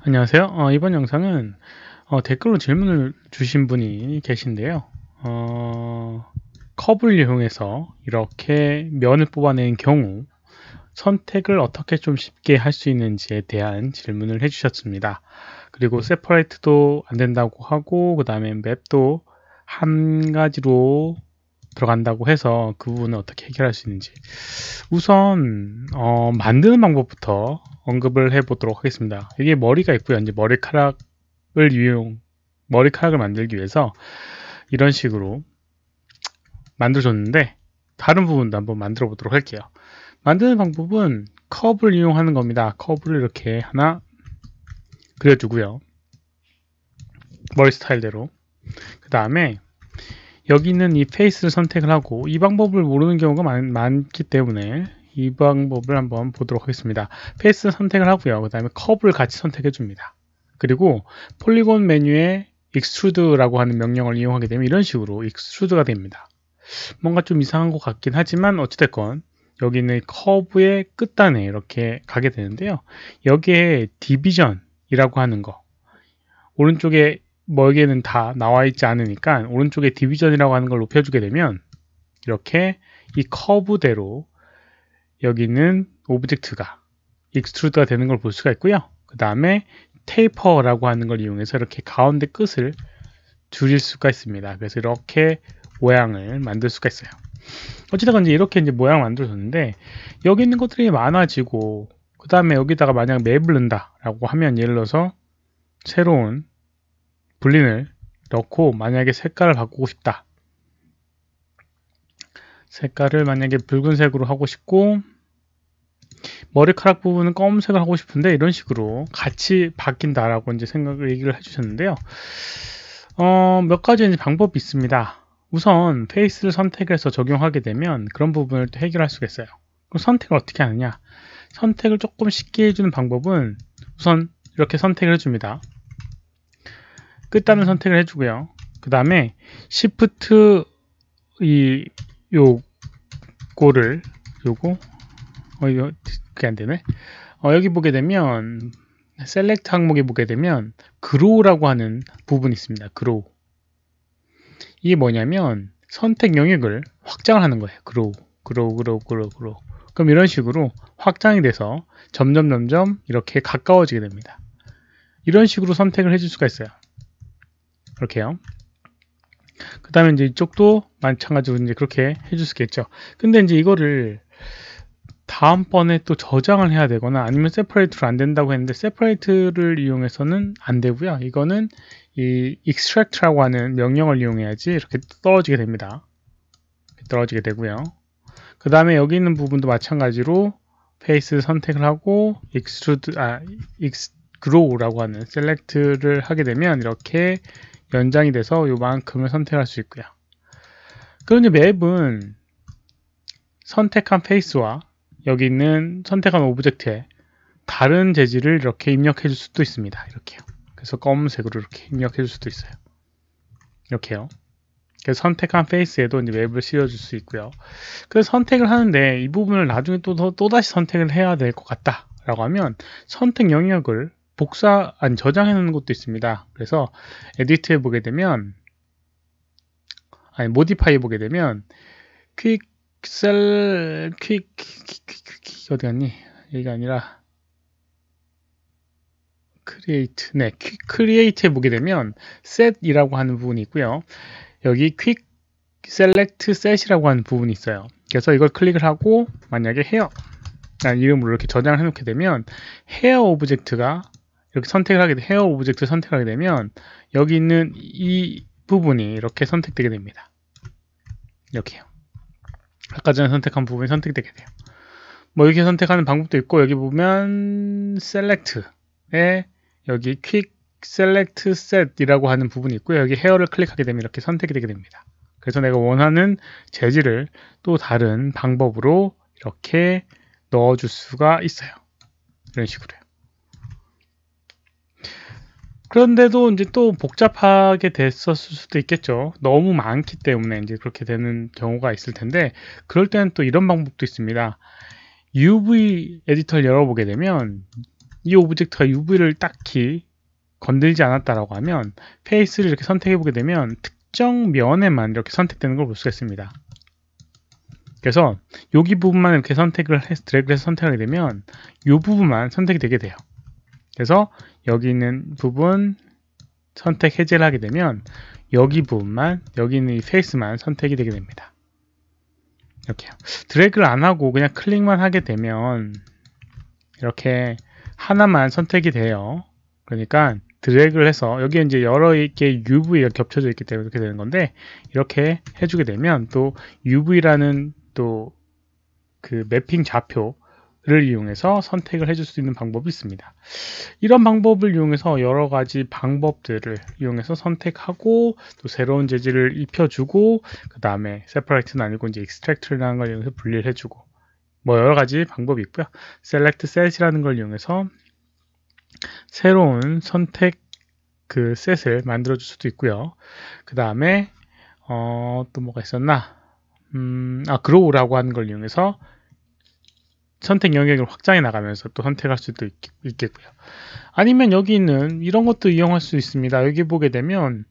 안녕하세요. 어, 이번 영상은 어, 댓글로 질문을 주신 분이 계신데요. 어, 컵을 이용해서 이렇게 면을 뽑아낸 경우 선택을 어떻게 좀 쉽게 할 수 있는지에 대한 질문을 해주셨습니다. 그리고 세퍼레이트도 안 된다고 하고 그 다음에 맵도 한 가지로 들어간다고 해서 그 부분을 어떻게 해결할 수 있는지 우선 어, 만드는 방법부터 언급을 해보도록 하겠습니다. 이게 머리가 있고요. 이제 머리카락을 이용, 머리카락을 만들기 위해서 이런 식으로 만들어줬는데 다른 부분도 한번 만들어 보도록 할게요. 만드는 방법은 커브를 이용하는 겁니다. 커브를 이렇게 하나 그려주고요. 머리 스타일대로 그 다음에 여기 있는 이 페이스를 선택을 하고 이 방법을 모르는 경우가 많, 기 때문에 이 방법을 한번 보도록 하겠습니다. 페이스 선택을 하고요. 그 다음에 컵을 같이 선택해 줍니다. 그리고 폴리곤 메뉴에 익스트루드라고 하는 명령을 이용하게 되면 이런 식으로 익스트루드가 됩니다. 뭔가 좀 이상한 것 같긴 하지만 어찌됐건 여기 는 커브의 끝단에 이렇게 가게 되는데요. 여기에 디비전이라고 하는 거 오른쪽에 멀에는다 나와 있지 않으니까 오른쪽에 디비전이라고 하는 걸 높여주게 되면 이렇게 이 커브대로 여기는 오브젝트가 익스트루드가 되는 걸 볼 수가 있고요. 그 다음에 테이퍼라고 하는 걸 이용해서 이렇게 가운데 끝을 줄일 수가 있습니다. 그래서 이렇게 모양을 만들 수가 있어요. 어찌됐건 이제 이렇게 이제 모양 을만들어줬는데 여기 있는 것들이 많아지고 그 다음에 여기다가 만약 맵을 넣는다라고 하면 예를 들어서 새로운 불린을 넣고 만약에 색깔을 바꾸고 싶다 색깔을 만약에 붉은색으로 하고 싶고 머리카락 부분은 검은색을 하고 싶은데 이런 식으로 같이 바뀐다라고 이제 생각을 얘기를 해주셨는데요. 어, 몇 가지 방법이 있습니다. 우선 페이스를 선택해서 적용하게 되면 그런 부분을 또 해결할 수가 있어요. 그럼 선택을 어떻게 하느냐? 선택을 조금 쉽게 해주는 방법은 우선 이렇게 선택을 해줍니다. 끝단을 선택을 해주고요. 그 다음에 Shift 이 요거를 요거 어 이거 그게 안 되네. 어 여기 보게 되면 셀렉트 항목에 보게 되면 그로우라고 하는 부분이 있습니다. 그로우. 이게 뭐냐면 선택 영역을 확장을 하는 거예요. 그로우, 그로우, 그로우, 그로우, 그로우. 그럼 이런 식으로 확장이 돼서 점점 점점 이렇게 가까워지게 됩니다. 이런 식으로 선택을 해줄 수가 있어요. 이렇게요. 그 다음에 이제 이쪽도 마찬가지로 이제 그렇게 해줄 수 있겠죠. 근데 이제 이거를 다음번에 또 저장을 해야 되거나 아니면 세퍼레이트로 안 된다고 했는데 세퍼레이트를 이용해서는 안 되고요. 이거는 이 extract라고 하는 명령을 이용해야지 이렇게 떨어지게 됩니다. 떨어지게 되고요. 그 다음에 여기 있는 부분도 마찬가지로 페이스 선택을 하고 extrude 아 exgrow라고 하는 select를 하게 되면 이렇게 연장이 돼서 요만큼을 선택할 수 있고요. 그 이제 맵은 선택한 페이스와 여기 있는 선택한 오브젝트에 다른 재질을 이렇게 입력해 줄 수도 있습니다. 이렇게요. 그래서 검은색으로 이렇게 입력해 줄 수도 있어요. 이렇게요. 그래서 선택한 페이스에도 이제 맵을 씌워줄 수 있고요. 그래서 선택을 하는데 이 부분을 나중에 또, 또 다시 선택을 해야 될 것 같다. 라고 하면 선택 영역을 복사, 아니 저장해 놓는 것도 있습니다. 그래서 에디트해 보게 되면 아니 모디파이 보게 되면 퀵셀 퀵, 퀵, 퀵, 퀵 어디 갔니? 여기가 아니라 크리에이트 네, 퀵 크리에이트 해 보게 되면 셋이라고 하는 부분이 있고요. 여기 퀵 셀렉트 셋이라고 하는 부분이 있어요. 그래서 이걸 클릭을 하고 만약에 헤어 이름으로 이렇게 저장을 해놓게 되면 헤어 오브젝트가 이렇게 선택을 하게 헤어 오브젝트 선택하게 되면 여기 있는 이 부분이 이렇게 선택되게 됩니다. 이렇게요. 아까 전에 선택한 부분이 선택되게 돼요. 뭐 이렇게 선택하는 방법도 있고 여기 보면 셀렉트에 여기 퀵 셀렉트 셋이라고 하는 부분이 있고 여기 헤어를 클릭하게 되면 이렇게 선택이 되게 됩니다. 그래서 내가 원하는 재질을 또 다른 방법으로 이렇게 넣어줄 수가 있어요. 이런 식으로요. 그런데도 이제 또 복잡하게 됐었을 수도 있겠죠. 너무 많기 때문에 이제 그렇게 되는 경우가 있을 텐데 그럴 때는 또 이런 방법도 있습니다. UV 에디터를 열어보게 되면 이 오브젝트가 UV를 딱히 건들지 않았다라고 하면 페이스를 이렇게 선택해 보게 되면 특정 면에만 이렇게 선택되는 걸 볼 수가 있습니다. 그래서 여기 부분만 이렇게 선택을 해서 드래그해서 선택하게 되면 이 부분만 선택이 되게 돼요. 그래서 여기 있는 부분 선택 해제를 하게 되면 여기 부분만 여기 있는 이 페이스만 선택이 되게 됩니다 이렇게 드래그를 안 하고 그냥 클릭만 하게 되면 이렇게 하나만 선택이 돼요 그러니까 드래그를 해서 여기에 이제 여러 개의 UV가 겹쳐져 있기 때문에 이렇게 되는 건데 이렇게 해주게 되면 또 UV라는 또 그 매핑 좌표 를 이용해서 선택을 해줄 수 있는 방법이 있습니다. 이런 방법을 이용해서 여러 가지 방법들을 이용해서 선택하고 또 새로운 재질을 입혀주고 그 다음에 s e p 이트는 아니고 이제 e x 트 r a 라는걸 이용해서 분리를 해주고 뭐 여러 가지 방법이 있고요. 셀렉트 e c 이라는걸 이용해서 새로운 선택 그 셋을 만들어 줄 수도 있고요. 그 다음에 어, 또 뭐가 있었나? 음, 아, 그로우라고 하는 걸 이용해서 선택 영역을 확장해 나가면서 또 선택할 수도 있, 겠고요 아니면 여기는 이런 것도 이용할 수 있습니다. 여기 보게 되면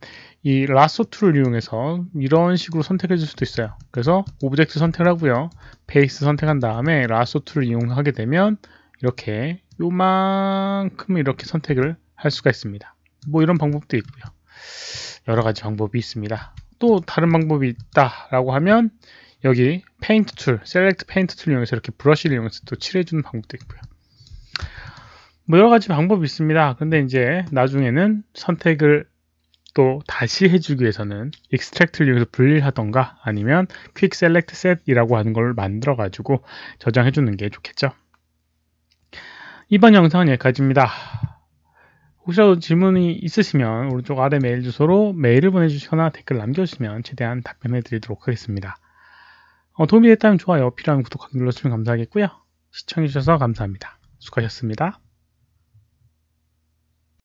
이 라소 툴을 이용해서 이런 식으로 선택해 줄 수도 있어요. 그래서 오브젝트 선택하고요. 베이스 선택한 다음에 라소 툴을 이용하게 되면 이렇게 요만큼 이렇게 선택을 할 수가 있습니다. 뭐 이런 방법도 있고요. 여러 가지 방법이 있습니다. 또 다른 방법이 있다라고 하면 여기 페인트 툴, 셀렉트 페인트 툴 이용해서 이렇게 브러쉬를 이용해서 또 칠해주는 방법도 있고요. 뭐 여러 가지 방법이 있습니다. 근데 이제 나중에는 선택을 또 다시 해주기 위해서는 익스트랙트를 이용해서 분리하던가 아니면 퀵 셀렉트 셋이라고 하는 걸 만들어 가지고 저장해 주는 게 좋겠죠. 이번 영상은 여기까지입니다. 혹시라도 질문이 있으시면 오른쪽 아래 메일 주소로 메일을 보내주시거나 댓글 남겨주시면 최대한 답변해 드리도록 하겠습니다. 어, 도움이 됐다면 좋아요, 필요한 구독하기 눌러주시면 감사하겠고요. 시청해주셔서 감사합니다. 수고하셨습니다.